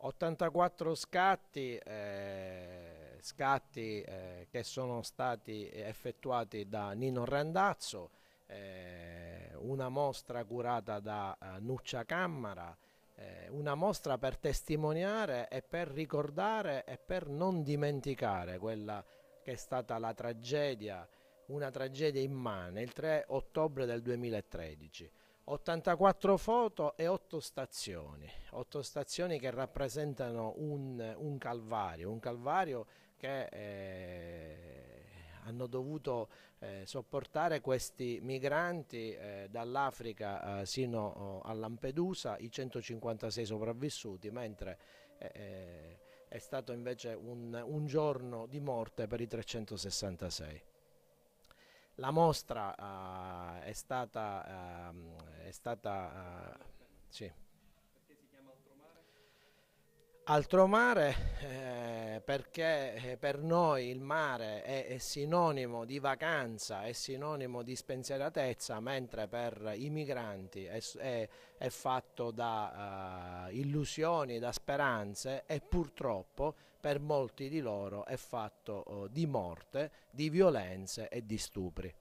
84 scatti, eh, scatti eh, che sono stati effettuati da Nino Randazzo, eh, una mostra curata da eh, Nuccia Cammara, eh, una mostra per testimoniare e per ricordare e per non dimenticare quella che è stata la tragedia, una tragedia immane, il 3 ottobre del 2013. 84 foto e 8 stazioni, 8 stazioni che rappresentano un, un calvario, un calvario che eh, hanno dovuto eh, sopportare questi migranti eh, dall'Africa eh, sino oh, a Lampedusa, i 156 sopravvissuti, mentre eh, eh, è stato invece un, un giorno di morte per i 366. La mostra uh, è stata uh, è stata... Uh, sì. Altro mare eh, perché eh, per noi il mare è, è, sinonimo di vacanza, è sinonimo di spensieratezza, mentre per i migranti è, è, è fatto da uh, illusioni, da speranze e purtroppo per molti di loro è fatto uh, di morte, di violenze e di stupri.